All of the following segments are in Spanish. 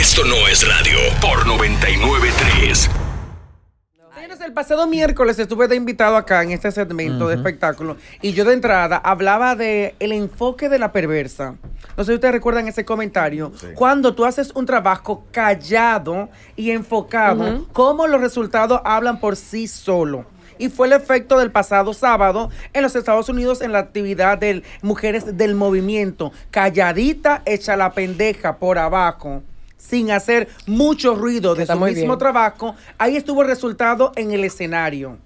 Esto no es radio por 993. El pasado miércoles estuve de invitado acá en este segmento de espectáculo y yo de entrada hablaba de el enfoque de la perversa. No sé si ustedes recuerdan ese comentario. Cuando tú haces un trabajo callado y enfocado, como cómo los resultados hablan por sí solo y fue el efecto del pasado sábado en los Estados Unidos en la actividad de Mujeres del Movimiento. Calladita, echa la pendeja por abajo sin hacer mucho ruido de su mismo trabajo, ahí estuvo el resultado en el escenario.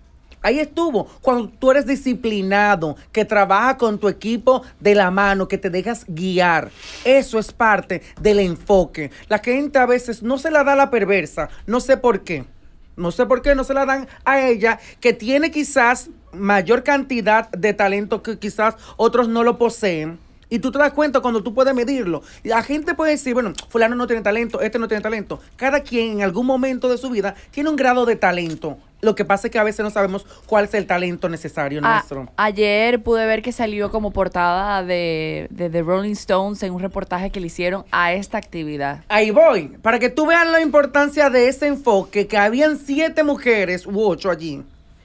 Ahí estuvo. Cuando tú eres disciplinado, que trabaja con tu equipo de la mano, que te dejas guiar. Eso es parte del enfoque. La gente a veces no se la da a la perversa. No sé por qué. No sé por qué no se la dan a ella, que tiene quizás mayor cantidad de talento que quizás otros no lo poseen. Y tú te das cuenta cuando tú puedes medirlo. la gente puede decir, bueno, fulano no tiene talento, este no tiene talento. Cada quien en algún momento de su vida tiene un grado de talento. Lo que pasa es que a veces no sabemos cuál es el talento necesario nuestro. Ayer pude ver que salió como portada de, de The Rolling Stones en un reportaje que le hicieron a esta actividad. Ahí voy, para que tú veas la importancia de ese enfoque, que habían siete mujeres u ocho allí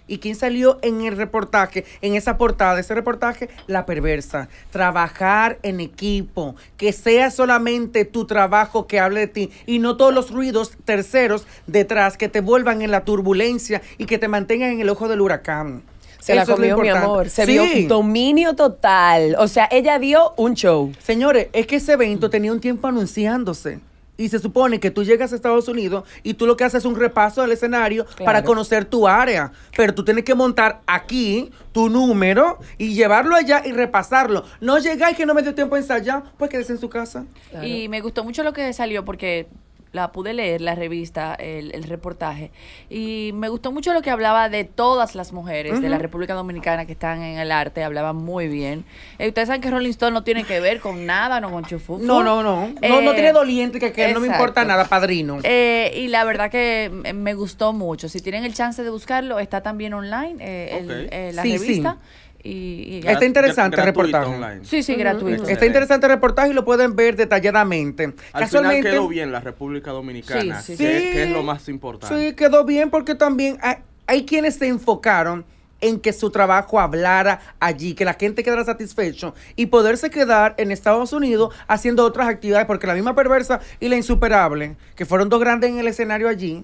¿Y quién salió en el reportaje, en esa portada, ese reportaje? La perversa. Trabajar en equipo, que sea solamente tu trabajo que hable de ti y no todos los ruidos terceros detrás que te vuelvan en la turbulencia y que te mantengan en el ojo del huracán. Se la comió, mi amor. Se vio dominio total. O sea, ella dio un show. Señores, es que ese evento tenía un tiempo anunciándose. Y se supone que tú llegas a Estados Unidos y tú lo que haces es un repaso del escenario para conocer tu área. Pero tú tienes que montar aquí tu número y llevarlo allá y repasarlo. No llegáis que no me dio tiempo a ensayar, pues quédese en su casa. Y me gustó mucho lo que salió porque la pude leer, la revista, el, reportaje, y me gustó mucho lo que hablaba de todas las mujeres de la República Dominicana que están en el arte, hablaba muy bien. Eh, ustedes saben que Rolling Stone no tiene que ver con nada, no con Chufu. No, no, no. no, tiene eh, doliente, que, no me importa nada, padrino. Eh, y la verdad que me gustó mucho. Si tienen el chance de buscarlo, está también online la revista. Y, está interesante el reportaje. Sí, sí, gratuito. Está interesante el reportaje y lo pueden ver detalladamente. Al Casualmente, final quedó bien la República Dominicana, sí, Que, es lo más importante. Sí, quedó bien porque también hay, hay, quienes se enfocaron en que su trabajo hablara allí, que la gente quedara satisfecho y poderse quedar en Estados Unidos haciendo otras actividades, porque la misma perversa y la insuperable, que fueron dos grandes en el escenario allí,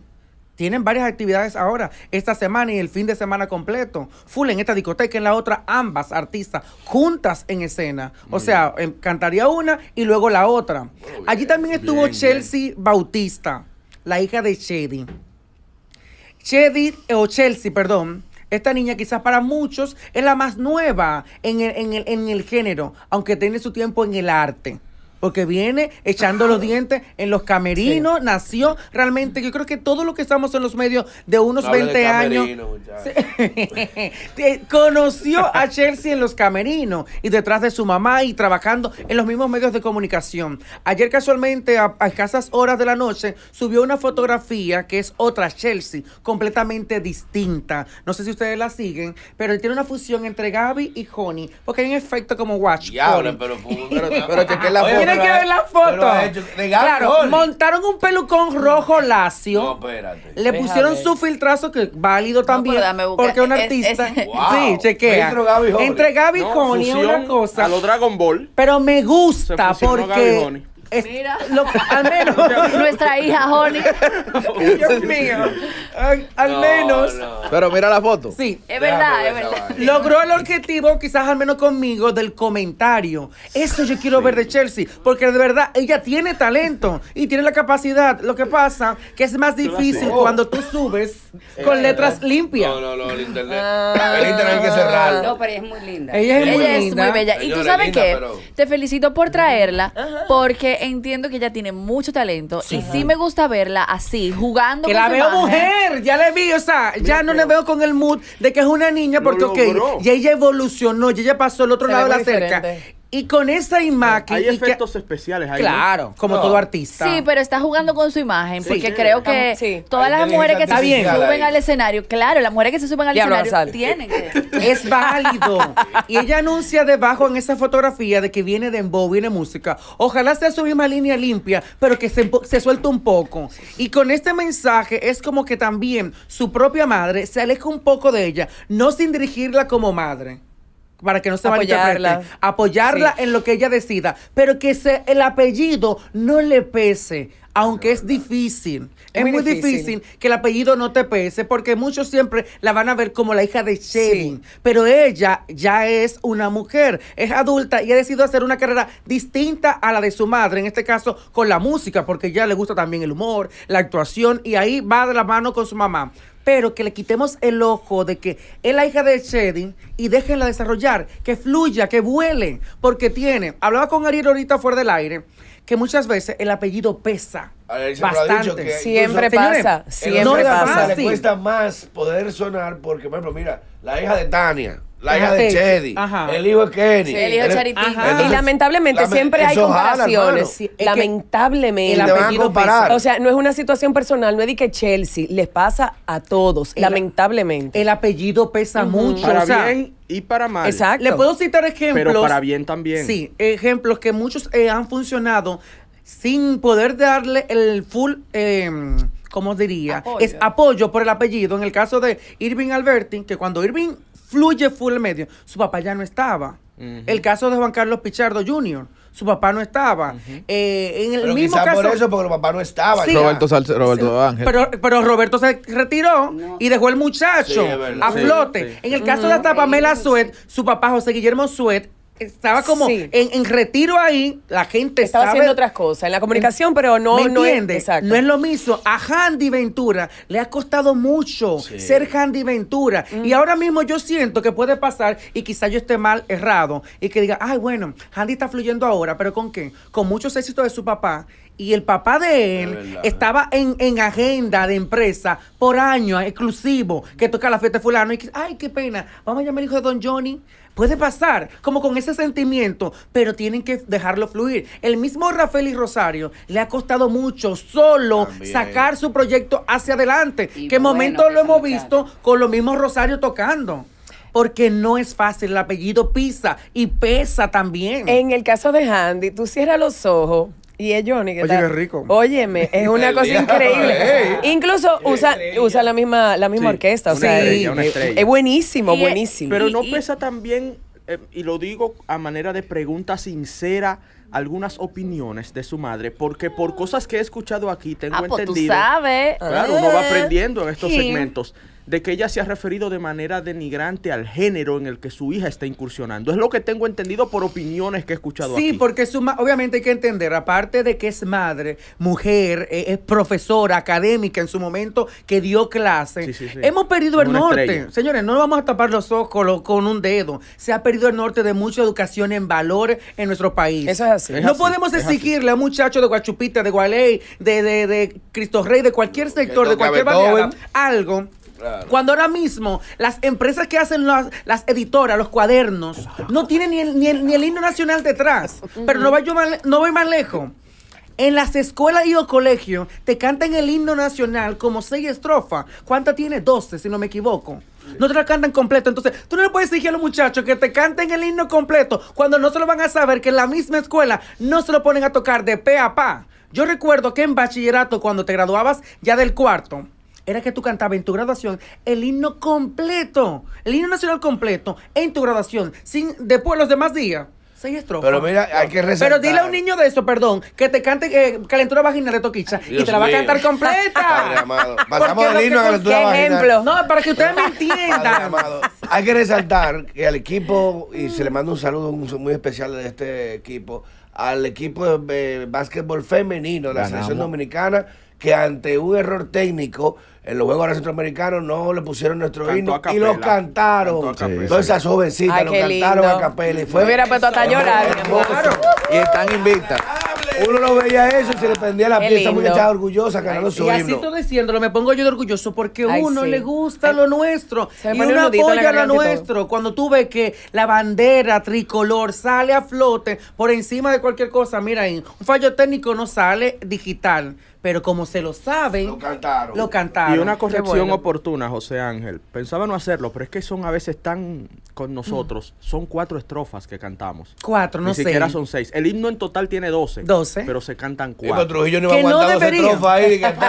tienen varias actividades ahora, esta semana y el fin de semana completo. Full en esta discoteca, en la otra, ambas artistas juntas en escena. o sea, em, cantaría una y luego la otra. Allí también estuvo Chelsea Bautista, la hija de Chedi. Chedi, o Chelsea, perdón. Esta niña quizás para muchos es la más nueva en el, en el género, aunque tiene su tiempo en el arte que viene echando los dientes en los camerinos, nació realmente, yo creo que todo lo que estamos en los medios de unos 20 años, eh, conoció a Chelsea en los camerinos y detrás de su mamá y trabajando en los mismos medios de comunicación. Ayer casualmente, a, escasas horas de la noche, subió una fotografía que es otra Chelsea, completamente distinta. No sé si ustedes la siguen, pero tiene una fusión entre Gaby y Honey, porque hay un efecto como Watch. la foto hay que ver las fotos. Claro, montaron un pelucón rojo lacio. No, espérate. Le pusieron su filtrazo, que válido también. No, porque un artista. Wow. Sí, chequea. Gaby Entre Gaby y no, una cosa. A los Dragon Ball. Pero me gusta porque. Mira. al menos. Nuestra hija, Honey. Dios mío. Al, menos. Pero mira la foto. Sí. Es verdad, es verdad. Logró el objetivo, quizás al menos conmigo, del comentario. Eso yo quiero ver de Chelsea. Porque de verdad, ella tiene talento y tiene la capacidad. Lo que pasa que es más difícil cuando tú subes con eh, letras limpias. No, no, no, el internet. Ah. el internet hay que cerrar No, pero ella es muy linda. Ella es, ella muy, es muy bella. y tú sabes qué, te felicito por traerla, porque entiendo que ella tiene mucho talento y sí me gusta verla así, jugando. Que la veo mujer, ya le vi, o sea, ya no le veo con el mood de que es una niña, porque, ok, y ella evolucionó, y ella pasó al otro lado de la cerca. Y con esa imagen. Hay efectos especiales ahí. Claro, como todo artista. Sí, pero está jugando con su imagen. porque creo que todas las mujeres que se suben al escenario, claro, las mujeres que se suben al escenario tienen que. Es válido. y ella anuncia debajo en esa fotografía de que viene de Dembow, viene música. Ojalá sea su misma línea limpia, pero que se suelte un poco. Y con este mensaje es como que también su propia madre se aleja un poco de ella, no sin dirigirla como madre para que no se apoyarla, apoyarla en lo que ella decida, pero que se, el apellido no le pese, aunque es difícil. Es, muy, difícil. que el apellido no te pese, porque muchos siempre la van a ver como la hija de Sherin, pero ella ya es una mujer, es adulta y ha decidido hacer una carrera distinta a la de su madre, en este caso con la música, porque ya le gusta también el humor, la actuación, y ahí va de la mano con su mamá pero que le quitemos el ojo de que es la hija de Shedding y déjenla desarrollar, que fluya, que vuele, porque tiene, hablaba con Ariel ahorita fuera del aire, que muchas veces el apellido pesa. bastante. siempre pasa, siempre Le cuesta más poder sonar porque, por ejemplo, mira, la hija de Tania, la hija ah, de Chedi, el hijo de Kenny. el hijo de Charity. y lamentablemente siempre hay comparaciones. lamentablemente. El apellido pesa. O sea, no es una situación personal, no es de que Chelsea les pasa a todos, lamentablemente. El apellido pesa mucho. Para bien y para mal. Exacto. Le puedo citar ejemplos. Pero para bien también. Sí, ejemplos que muchos eh, han funcionado sin poder darle el full... Eh, ¿cómo diría? Es apoyo por el apellido. En el caso de Irving Alberti, que cuando Irving fluye full medio. Su papá ya no estaba. El caso de Juan Carlos Pichardo Jr., su papá no estaba. Eh, en el pero mismo caso. por eso, porque el papá no estaba. Roberto, Ángel. Pero, Roberto se retiró y dejó el muchacho a flote. En el caso de hasta Pamela Suet, su papá José Guillermo Suet estaba como en, retiro ahí, la gente estaba haciendo otras cosas, en la comunicación, pero no, no, no es lo mismo. A Handy Ventura le ha costado mucho ser Handy Ventura. Y ahora mismo yo siento que puede pasar y quizá yo esté mal errado y que diga, ay, bueno, Handy está fluyendo ahora, pero ¿con qué? Con muchos éxitos de su papá y el papá de él estaba en, en, agenda de empresa por años, exclusivo, que toca la fiesta de fulano. Y que, ay, qué pena, vamos a llamar al hijo de Don Johnny. Puede pasar, como con ese sentimiento, pero tienen que dejarlo fluir. El mismo Rafael y Rosario le ha costado mucho solo sacar su proyecto hacia adelante. que momento lo hemos visto con los mismos Rosario tocando porque no es fácil. El apellido pisa y pesa también. En el caso de Handy, tú cierras los ojos y Johnny. Oye, tal? rico. Óyeme, es una cosa increíble. Incluso usa, usa la misma, la misma orquesta. O sea, es- buenísimo, buenísimo. Pero no pesa también, eh, y lo digo a manera de pregunta sincera, algunas opiniones de su madre, porque por cosas que he escuchado aquí tengo Ah, pues tú sabes. Claro, uno va aprendiendo en estos segmentos de que ella se ha referido de manera denigrante al género en el que su hija está incursionando. Es lo que tengo entendido por opiniones que he escuchado. Sí, porque su obviamente hay que entender, aparte de que es madre, mujer, eh, es profesora, académica en su momento, que dio clase, hemos perdido el norte. Señores, no vamos a tapar los ojos con un dedo. Se ha perdido el norte de mucha educación en valores en nuestro país. Eso es así. no podemos exigirle a muchachos de Guachupita, de Gualey, de, de, de Cristo Rey, de cualquier sector, de cualquier barrio, algo cuando ahora mismo las empresas que hacen las, editoras, los cuadernos, no tienen ni el, himno nacional detrás. Pero no voy, no más lejos. En las escuelas y los colegios te cantan el himno nacional como seis estrofas. ¿Cuánta tiene? Doce, si no me equivoco. No te lo cantan completo. Entonces, tú no le puedes exigir a los muchachos que te canten el himno completo cuando no se lo van a saber que en la misma escuela no se lo ponen a tocar de pe a pa. Yo recuerdo que en bachillerato, cuando te graduabas ya del cuarto, era que tú cantabas en tu graduación el himno completo, el himno nacional completo en tu graduación, sin después los demás días. Seis estrofas. Pero mira, hay que resaltar. Pero dile a un niño de eso, perdón, que te cante que eh, calentura vaginal de Toquicha y te la va a cantar completa. Padre amado. himno a calentura Ejemplo. No, para que ustedes me entiendan. Padre amado. Hay que resaltar que al equipo, y se le manda un saludo muy especial de este equipo, al equipo de eh, básquetbol femenino, la selección dominicana que ante un error técnico en los Juegos Centroamericanos no le pusieron nuestro himno y lo cantaron. Todas esas jovencitas lo cantaron a capela. Y fue, Me hubiera puesto hasta llorar. Y están invictas. Uno lo veía eso y se le prendía la pieza muy echada orgullosa ganando su Y así estoy diciéndolo, me pongo yo de orgulloso porque a uno le gusta lo nuestro y uno apoya lo nuestro. Cuando tú ves que la bandera tricolor sale a flote por encima de cualquier cosa, mira, un fallo técnico no sale digital pero como se lo saben, lo cantaron. Lo cantaron. Y una corrección oportuna, José Ángel. Pensaba no hacerlo, pero es que son a veces tan con nosotros. Mm. Son cuatro estrofas que cantamos. Cuatro, no sé. Ni siquiera son seis. El himno en total tiene doce. Doce. Pero se cantan cuatro. Que Trujillo no iba a dos estrofas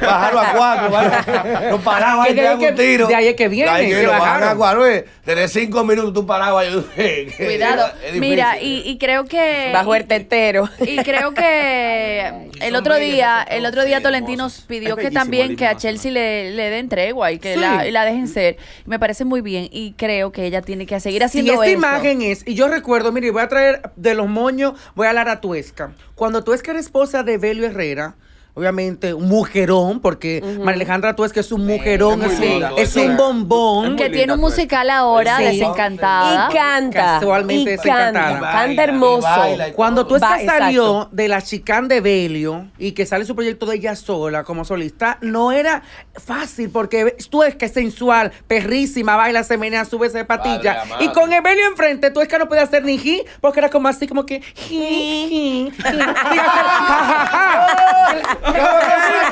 bajarlo a cuatro. No paraba ahí, te un tiro. De ahí es que viene. De ahí que a cuatro. Tenés eh, cinco minutos, tú parabas. Cuidado. Mira, y, y creo que... Bajo el tetero. Y creo que el otro día Ah, el otro día Tolentino pidió que también que a Chelsea le, le den tregua y que la, dejen ser. Me parece muy bien y creo que ella tiene que seguir haciendo eso. y esta imagen es, y yo recuerdo, mire, voy a traer de los moños, voy a hablar a Tuesca. Cuando Tuesca era esposa de Belio Herrera, obviamente, un mujerón, porque María Alejandra tú es que es un mujerón, es, un bombón. que tiene un pues. musical ahora, desencantada. Y canta. Casualmente y desencantada. Canta, canta hermoso. Cuando tú es que salió de la chicán de Belio y que sale su proyecto de ella sola como solista, no era fácil, porque tú es que es sensual, perrísima, baila, se menea, sube, esa patilla. y con Belio enfrente, tú es que no podías hacer ni ji, porque era como así, como que.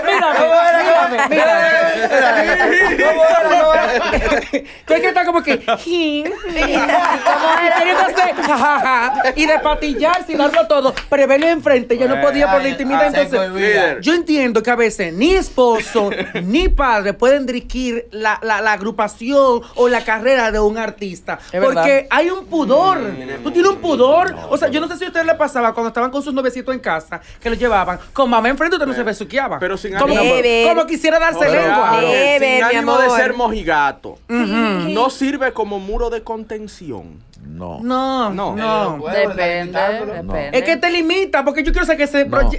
Mírame, mírame, mírame. que está como que. Y de patillarse y darlo todo. Pero enfrente, yo no podía por la intimidad. Entonces, yo entiendo que a veces ni esposo ni padre pueden dirigir la, la, agrupación o la carrera de un artista. Porque hay un pudor. Tú tienes un pudor. O sea, yo no sé si a ustedes le pasaba cuando estaban con sus novecitos en casa, que los llevaban con mamá enfrente, ustedes no se Pero sin ánimo. Como quisiera darse lengua. sin ánimo de ser mojigato. No sirve como muro de contención. No. No, no. Depende, Es que te limita, porque yo quiero saber que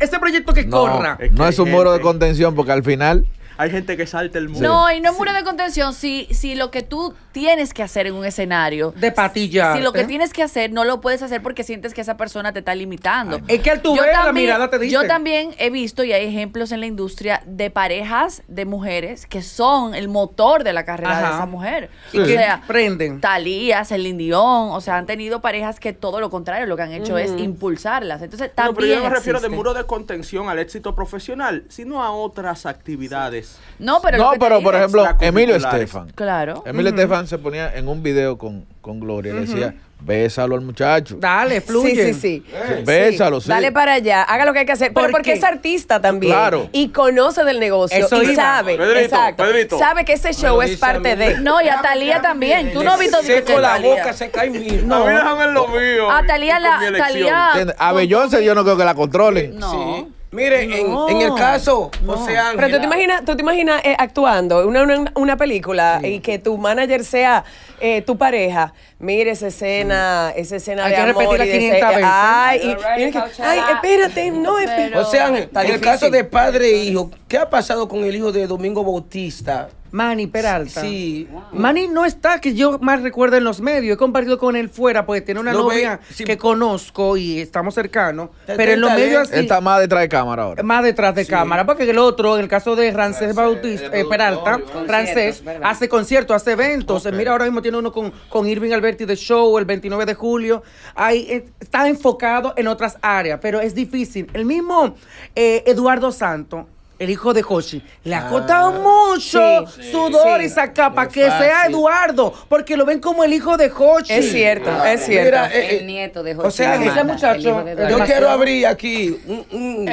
ese, proyecto que corra. no es un muro de contención, porque al final hay gente que salta el muro. No, y no es muro de contención si, si lo que tú tienes que hacer en un escenario. De patilla. Si, lo que ¿eh? tienes que hacer no lo puedes hacer porque sientes que esa persona te está limitando. Es que al tú la mirada te dice. Yo también he visto y hay ejemplos en la industria de parejas de mujeres que son el motor de la carrera de esa mujer. Y O sea, prenden. Talía, Celine o sea, han tenido parejas que todo lo contrario, lo que han hecho es impulsarlas. Entonces, también. No, pero yo me refiero de muro de contención al éxito profesional, sino a otras actividades no, pero, no, pero por ejemplo, Emilio Estefan. Claro. Emilio Estefan se ponía en un video con, con Gloria. y Decía, bésalo al muchacho. Dale, fluye. Sí, sí, sí. Bésalo, sí. Dale para allá. Haga lo que hay que hacer. pero porque es artista también. Claro. Y conoce del negocio. y sabe. exacto. Sabe que ese show es parte de. No, y a Talía también. Tú no has visto con la boca, se cae mío. No, lo mío. A la. Talía. A Bellón se yo no creo que la controle. No. Mire, en, el caso, o José Ángel... Pero tú te imaginas, tú te imaginas eh, actuando en una, una película y que tu manager sea eh, tu pareja. Mire esa escena, esa escena Hay de que amor y 500 veces. Ay, y, ay, espérate, no, José Ángel, en el caso de padre e hijo, ¿qué ha pasado con el hijo de Domingo Bautista? Mani Peralta. Sí. Mani no está, que yo más recuerdo en los medios. He compartido con él fuera, porque tiene una novia que conozco y estamos cercanos. pero en los medios Está más detrás de cámara ahora. Más detrás de cámara, porque el otro, en el caso de Rancés Bautista, eh, eh, Peralta, Francés, hace conciertos, hace eventos. Mira, ahora mismo tiene uno con, Irving Alberti de Show el 29 de julio. Ahí eh, está enfocado en otras áreas, pero es difícil. El mismo Eduardo Santo el hijo de Joshi, le ha ah, costado mucho sudor y sacapa que sea Eduardo, porque lo ven como el hijo de Joshi. Es cierto, ah, es cierto. Eh, el nieto de Joshi. O sea, ese muchacho, yo quiero abrir aquí un,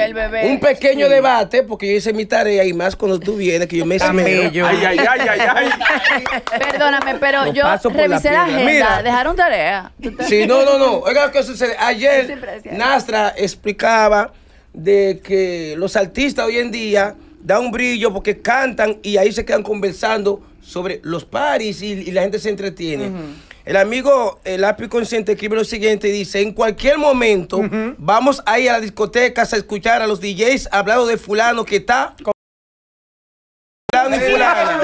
pequeño debate, porque yo hice mi tarea y más cuando tú vienes, que yo me hice Ay, ay, ay, ay, ay. Perdóname, pero yo revisé la, agenda. dejaron tarea. Sí, no, no, no. Oiga, ¿qué sucede. Ayer Nastra explicaba de que los artistas hoy en día dan un brillo porque cantan y ahí se quedan conversando sobre los paris y, la gente se entretiene. El amigo el lápiz consciente escribe lo siguiente dice, en cualquier momento vamos a ir a la discotecas a escuchar a los DJs hablando de fulano que está... fulano y fulano.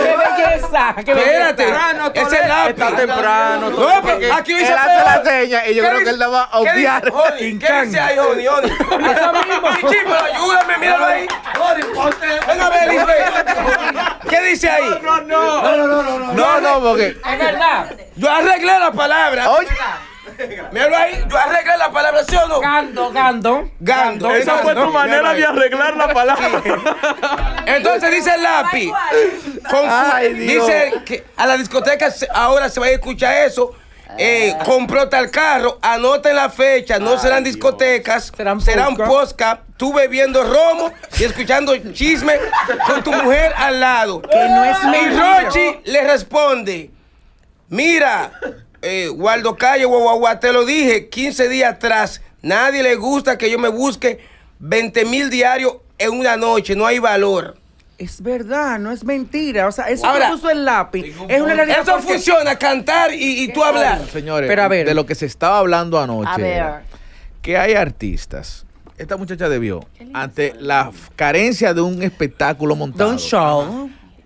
Espérate. Temprano, ese Está temprano. aquí dice. la seña y yo creo que él la va a obviar. ¿Qué dice ahí, Odi, Eso mismo. ayúdame, míralo ahí. ponte. Venga, ver, ¿Qué dice ahí? No, no, no. No, no, no. No, no, porque. Es verdad. Yo arreglé la palabra. Oye. Míralo ahí, yo arreglé la palabra, ¿sí o no? Gando, gando. Gando. Esa fue tu manera de arreglar la palabra. Entonces dice el lápiz. dice que a la discoteca ahora se va a escuchar eso. Eh, compró tal carro, anoten la fecha, no serán discotecas, serán, serán posca, tú bebiendo romo y escuchando chisme con tu mujer al lado. Que no es Y Rochi le responde, mira, Guardo eh, Waldo Calle, guagua, te lo dije 15 días atrás. Nadie le gusta que yo me busque 20 mil diarios en una noche. No hay valor. Es verdad, no es mentira. O sea, eso puso el lápiz. Es una eso funciona, cantar y, tú hablar. señores, Pero a ver. de lo que se estaba hablando anoche. A ver. que hay artistas. Esta muchacha debió, ante la carencia de un espectáculo montado,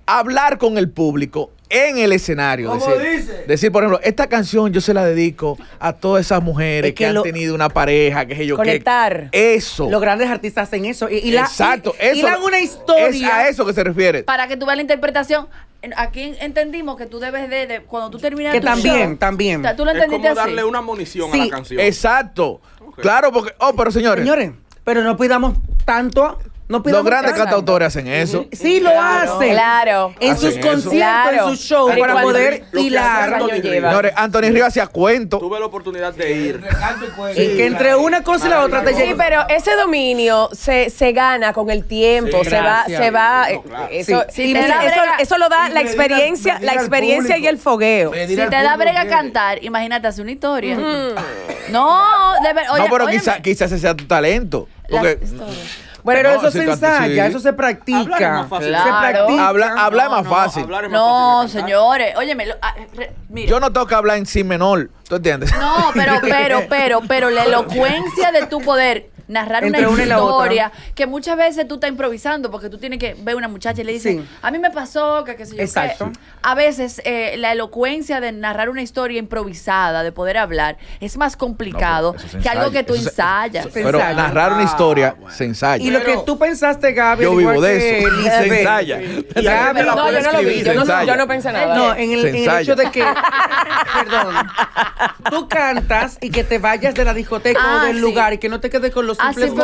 hablar con el público en el escenario. decir, decir, por ejemplo, esta canción yo se la dedico a todas esas mujeres que, han tenido una pareja, que sé yo Conectar. eso. Los grandes artistas hacen eso. Y, la, Exacto. Y, eso, y una historia. Es a eso que se refiere. Para que tú veas la interpretación. Aquí entendimos que tú debes de, cuando tú terminas que tu también, también. Tú lo entendiste es como darle una munición a la canción. Exacto. Claro, porque oh, pero señores. Señores, pero no pidamos tanto los grandes cantautores hacen eso. Sí, lo hacen. Claro. En sus conciertos, en sus shows, para poder hilar. Antonio Señores, Anthony Río cuento. Tuve la oportunidad de ir. Y que entre una cosa y la otra te llega. Sí, pero ese dominio se, gana con el tiempo. se va, se va. eso, lo da la experiencia, la experiencia y el fogueo. Si te da brega cantar, imagínate hacer una historia. No, No, pero quizás ese sea tu talento. Porque, bueno, pero eso se ensaya, eso se practica. Hablar es más fácil. Se practica. Habla, habla es más fácil. No, señores. Óyeme, ah, Yo no tengo que hablar en sí menor. ¿Tú entiendes? No, pero, pero, pero, pero la elocuencia de tu poder narrar una historia, que muchas veces tú estás improvisando porque tú tienes que ver a una muchacha y le dices, a mí me pasó, que qué sé yo. Exacto. a veces eh, la elocuencia de narrar una historia improvisada, de poder hablar, es más complicado que algo que tú ensayas. pero narrar una historia ah, se ensaya. Y lo que tú pensaste, Gaby, yo vivo de eso. se, no, yo no lo vi. Yo no, yo no, pensé nada. No, en el, hecho de que, perdón, tú cantas y que te vayas de la discoteca o ah, del lugar y que no te quedes con los Ah, También,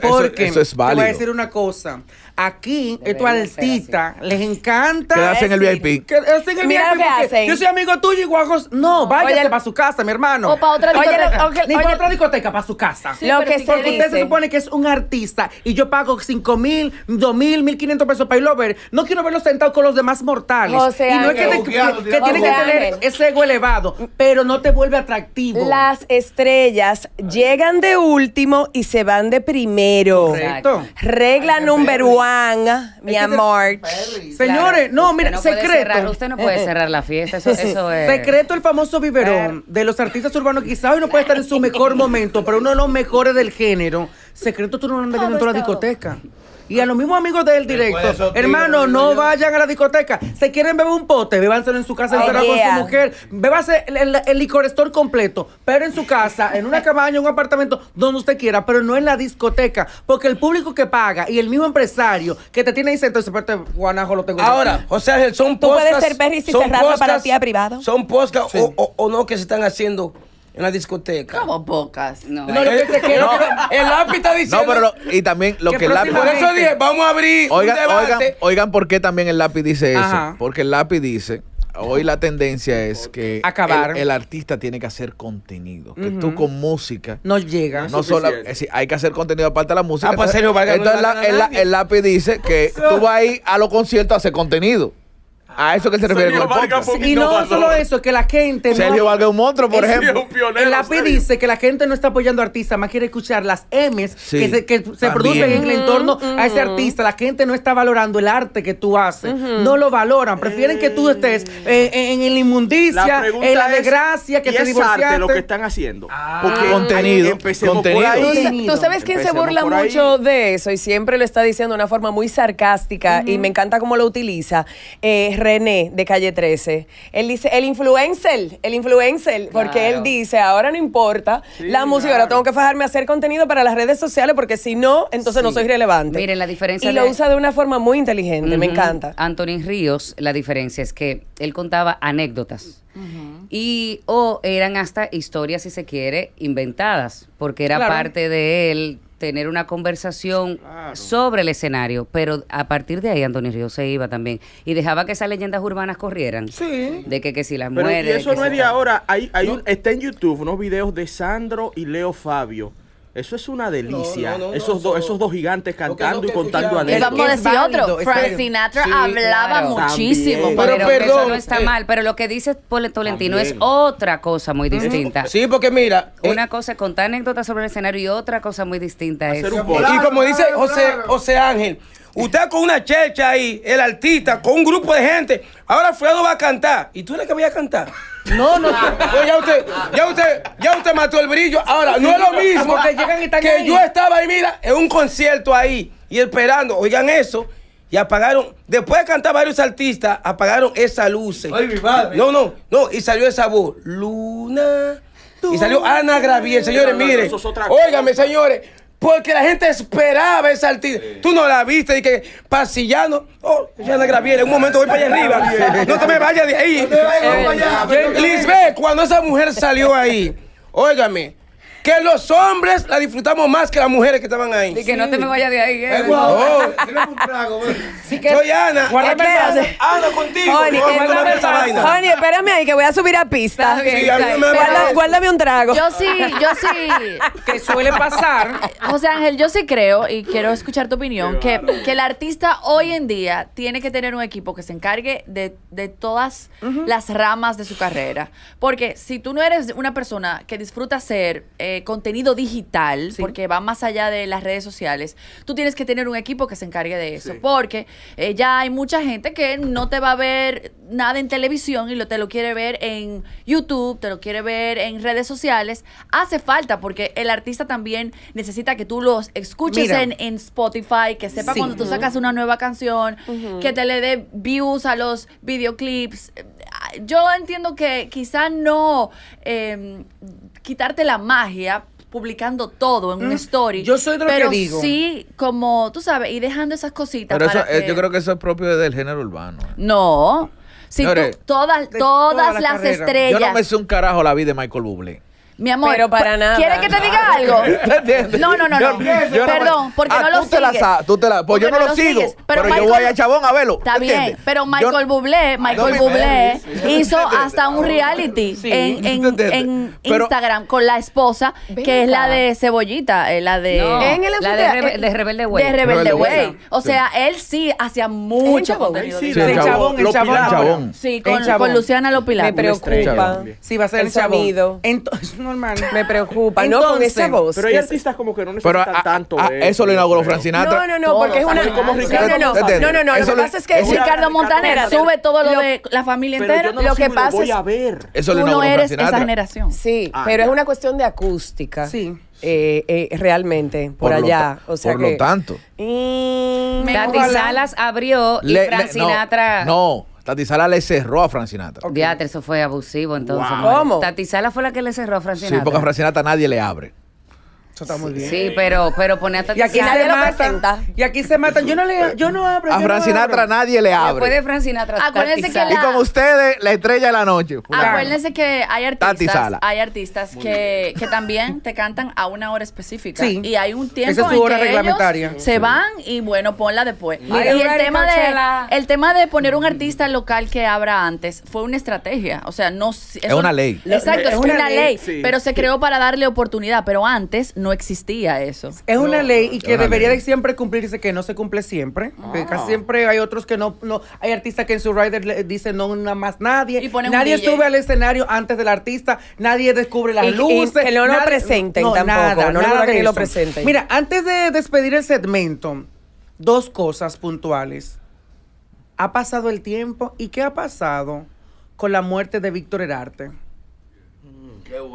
porque voy a decir una cosa. Aquí, estos artistas les encanta. que hacen el VIP. hacen el Mira VIP. Lo que hacen. Yo soy amigo tuyo y guajos. No, váyase para su casa, mi hermano. O para otra discoteca. Oye, Ni para otra discoteca, para su casa. lo que Porque usted se supone que es un artista y yo pago 5 mil, 2 mil, 1500 pesos para irlo a ver. No quiero verlo sentado con los demás mortales. y no es que, tiene que tener ese ego elevado, pero no te vuelve atractivo. Las estrellas llegan de último y se van de primero. Correcto. Regla número uno Juan, mi amor. Señores, no, mira, secreto. usted no puede eh, eh. cerrar la fiesta, eso, eso es. Secreto el famoso biberón de los artistas urbanos. Quizás hoy no puede estar en su mejor momento, pero uno de los mejores del género. Secreto tú no andas en toda la discoteca y a los mismos amigos del directo, hermano, no vayan a la discoteca. Se quieren beber un pote, Bébanselo en su casa, en con su mujer. Bébase el, licorestor completo, pero en su casa, en una cabaña, en un apartamento, donde usted quiera, pero no en la discoteca. Porque el público que paga y el mismo empresario que te tiene ahí sentado, ese parte guanajo lo tengo. Ahora, o José Ángel, son Tú puedes ser y cerrarlo para ti a privado. Son poscas o no que se están haciendo en la discoteca. Cabo pocas. No, no No. El lápiz está diciendo. No, pero y también lo que, el lápiz. Por eso dije, vamos a abrir. Oigan, un debate. oigan, oigan por qué también el lápiz dice eso. Porque el lápiz dice. Hoy la tendencia es que Acabar. El, artista tiene que hacer contenido. Que tú con música. No llega. No, solo, es decir, eh, hay que hacer contenido aparte de la música. Ah, pues, entonces, serio, entonces la, el, el, lápiz dice que tú vas a ir a los conciertos a hacer contenido. A eso que se refiere Y no solo eso, que la gente. Sergio no, un monstruo, por ejemplo. el API dice que la gente no está apoyando a artistas, más quiere escuchar las M's que se, producen en el mm, entorno a ese mm. artista. La gente no está valorando el arte que tú haces. Mm-hmm. No lo valoran. Prefieren que tú eh. estés en, eh, eh, en, la inmundicia, en la desgracia, que te es arte lo que están haciendo. Ah. Porque contenido. Tú sabes quién se burla mucho de eso y siempre lo está diciendo de una forma muy sarcástica y me encanta cómo lo utiliza. Eh, René de Calle 13. Él dice, el influencer, el influencer, porque él dice, ahora no importa la música, ahora tengo que fajarme a hacer contenido para las redes sociales porque si no, entonces no soy relevante. Miren, la diferencia... Y lo usa de una forma muy inteligente, me encanta. Antonín Ríos, la diferencia es que él contaba anécdotas. Y o eran hasta historias, si se quiere, inventadas, porque era parte de él tener una conversación sobre el escenario, pero a partir de ahí Antonio Ríos se iba también y dejaba que esas leyendas urbanas corrieran. De que, que si las pero Y eso no es de ahora. Hay, hay un, está en YouTube unos videos de Sandro y Leo Fabio eso es una delicia. esos, esos dos gigantes cantando y contando anécdotas. Vamos a decir otro. Frank Sinatra hablaba muchísimo. Pero, eso no está eh, mal. Pero lo que dice Tolentino es otra cosa muy distinta. Sí, porque mira. Eh, una cosa es contar anécdotas sobre el escenario y otra cosa muy distinta es. y como dice José, José Ángel, usted con una checha ahí, el artista, con un grupo de gente, ahora Fredo va a cantar. ¿Y tú eres que voy a cantar? No, no. ya usted, ya usted, ya usted mató el brillo. Ahora, no es lo mismo que, yo estaba ahí, mira, en un concierto ahí y esperando. Oigan eso. Y apagaron, después de cantar varios artistas, apagaron esa luz. Ay, mi No, no, no, y salió esa voz. Luna. Y salió Ana Gravier, señores, miren. Óigame, señores. Porque la gente esperaba esa artista. Tú no la viste y que pasillano. Oh, ya la En un momento voy para allá arriba. No te me vayas de ahí. Lisbeth, cuando esa mujer salió ahí, óigame que los hombres la disfrutamos más que las mujeres que estaban ahí. Y que no te me vayas de ahí. ¿eh? Soy que... Ana. Guárdame Ana, contigo. Honey, espérame ahí que voy a subir a pista. Guarda, guárdame un trago. Yo sí, yo sí. que suele pasar. José Ángel, yo sí creo, y quiero escuchar tu opinión, que, que el artista hoy en día tiene que tener un equipo que se encargue de, de todas las ramas de su carrera. Porque si tú no eres una persona que disfruta ser... Eh, eh, contenido digital, porque va más allá de las redes sociales, tú tienes que tener un equipo que se encargue de eso, porque eh, ya hay mucha gente que no te va a ver nada en televisión y lo, te lo quiere ver en YouTube, te lo quiere ver en redes sociales. Hace falta, porque el artista también necesita que tú los escuches en, Spotify, que sepa cuando tú sacas una nueva canción, que te le dé views a los videoclips. Yo entiendo que quizá no... Em, quitarte la magia publicando todo en un mm. story. Yo soy de lo pero que digo. Sí, como tú sabes, y dejando esas cositas. Pero para eh, yo creo que eso es propio del género urbano. Eh. No. Si tú, todas, todas, las estrellas. Yo no me sé un carajo la vida de Michael Bublé. Mi amor, pero para nada. ¿quieres que te diga algo? No, no, no, no. Perdón, porque no lo ah, tú Te la pues yo no, lo sigo, pero, yo voy a chabón a verlo. Está bien, pero Michael Bublé, Michael Bublé hizo hasta un reality en, Instagram con la esposa, que es la de Cebollita, eh, la de en el la de, de Rebelde Way. De Rebelde Way. O sea, él sí hacía mucho contenido. Sí, chabón, el chabón. Sí, con Luciana Lopilato. Me preocupa Sí, va a ser el chabón. Entonces me preocupa, ¿no? Con esa voz. Pero hay artistas como que no necesitan tanto. eso lo inauguró Francinatra No, no, no, porque es una. no, no, no. no, lo que pasa es que Ricardo Montaner sube todo lo de la familia entera. Lo que pasa es. que lo inauguró eres esa generación. Sí, ah, pero es una cuestión de acústica. Sí. Eh, eh realmente por, allá. o sea por lo tanto. Mm, y... Salas abrió y Francinatra no Tati le cerró a Francinata. eso fue abusivo entonces. ¿Cómo? Tati fue la que le cerró a Francinata. Sí, porque a Francinata nadie le abre. Eso está muy bien. Sí, pero, pero pone hasta Y aquí nadie lo presenta. Y aquí se matan. Yo no le yo no abro. A Francinatra nadie le Después abre. Francina Acuérdense que Y como con ustedes, la estrella de la noche. Acuérdense que hay artistas, hay artistas que, que también te cantan a una hora específica. Sí. Y hay un tiempo Esa es su hora que reglamentaria. se van y bueno, ponla después. y el tema, de, el tema de poner un artista local que abra antes fue una estrategia. O sea, no... Es una ley. Exacto, es, una, ley. Pero se creó para darle oportunidad. Pero antes no no existía eso. Es una ley y que debería de siempre cumplirse, que no se cumple siempre. siempre hay otros que no, no, hay artistas que en su rider le dicen no nada más nadie. nadie sube al escenario antes del artista, nadie descubre las luces. que no lo presenten tampoco. nada que lo presenten. Mira, antes de despedir el segmento, dos cosas puntuales. Ha pasado el tiempo y ¿qué ha pasado con la muerte de Víctor Herarte?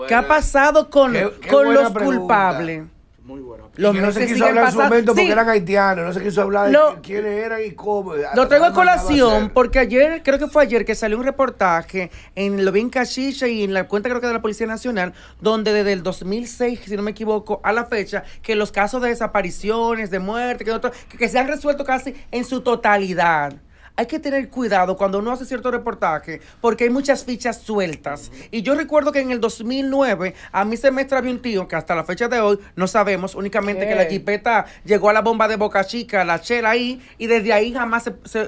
Qué, ha pasado con, con los culpables? Muy no se quiso hablar en su momento porque eran haitianos, no se quiso hablar de quiénes eran y cómo. Lo tengo colación porque ayer, creo que fue ayer, que salió un reportaje en Lo bien y en la cuenta creo que de la Policía Nacional, donde desde el 2006, si no me equivoco, a la fecha, que los casos de desapariciones, de muerte, que, que se han resuelto casi en su totalidad hay que tener cuidado cuando uno hace cierto reportaje porque hay muchas fichas sueltas. Y yo recuerdo que en el 2009 a mi semestre había un tío que hasta la fecha de hoy no sabemos, únicamente que la jipeta llegó a la bomba de Boca Chica, la chela ahí, y desde ahí jamás se,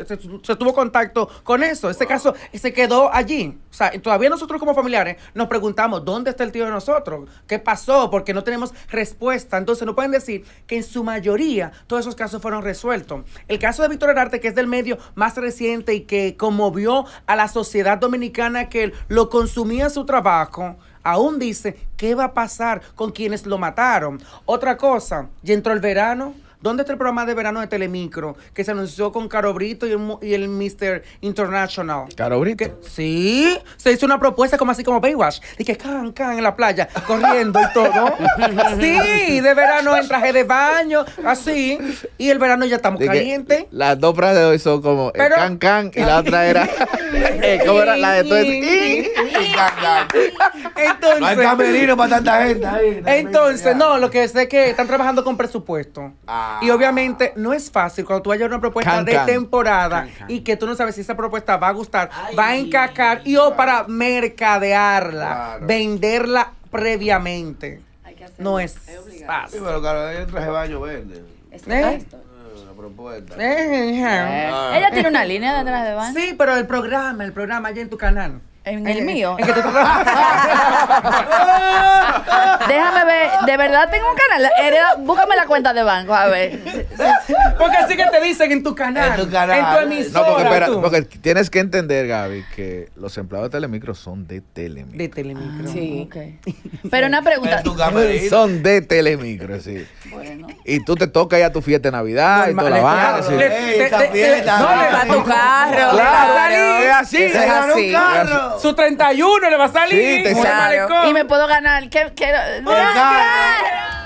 tuvo contacto con eso. Ese caso se quedó allí. O sea, todavía nosotros como familiares nos preguntamos, ¿dónde está el tío de nosotros? ¿Qué pasó? Porque no tenemos respuesta. Entonces no pueden decir que en su mayoría todos esos casos fueron resueltos. El caso de Víctor Herarte, que es del medio más reciente y que conmovió a la sociedad dominicana que lo consumía su trabajo, aún dice, ¿qué va a pasar con quienes lo mataron? Otra cosa, ya entró el verano, ¿Dónde está el programa de verano de Telemicro que se anunció con Caro Brito y el, Mr. International? ¿Caro Brito? sí, se hizo una propuesta como así como Baywatch, Dije, que can, en la playa, corriendo y todo. sí, de verano en traje de baño, así. Y el verano ya estamos calientes. Las dos frases de hoy son como el can, y la otra era, ¿cómo era? La de todo entonces, no hay camerino para tanta gente Entonces, no, lo que sé es que están trabajando con presupuesto. Y ah. obviamente no es fácil cuando tú vayas a una propuesta de temporada y que tú no sabes si esa propuesta va a gustar, va a encajar y o para mercadearla, venderla previamente. No es, fácil. Sí, pero claro, hay de traje baño verde. ¿Eh? eh propuesta. Eh, eh, ella tiene una línea detrás de baño. Sí, pero el programa, el programa allá en tu canal. En el, mío. Déjame ver, de verdad tengo un canal. búscame la cuenta de banco, a ver. Porque así que te dicen en tu canal. En tu canal. No, porque, porque tienes que entender, Gaby, que los empleados de Telemicro son de Telemicro. De Telemicro. Ah, sí. Pero una pregunta. son de Telemicro, sí. Bueno. Y tú te tocas ya tu fiesta de Navidad y toda la no, le va tu carro. Claro. Es así. Es carro su 31 le va a salir. Y me puedo ganar. ¿Qué, qué? ¡Ah,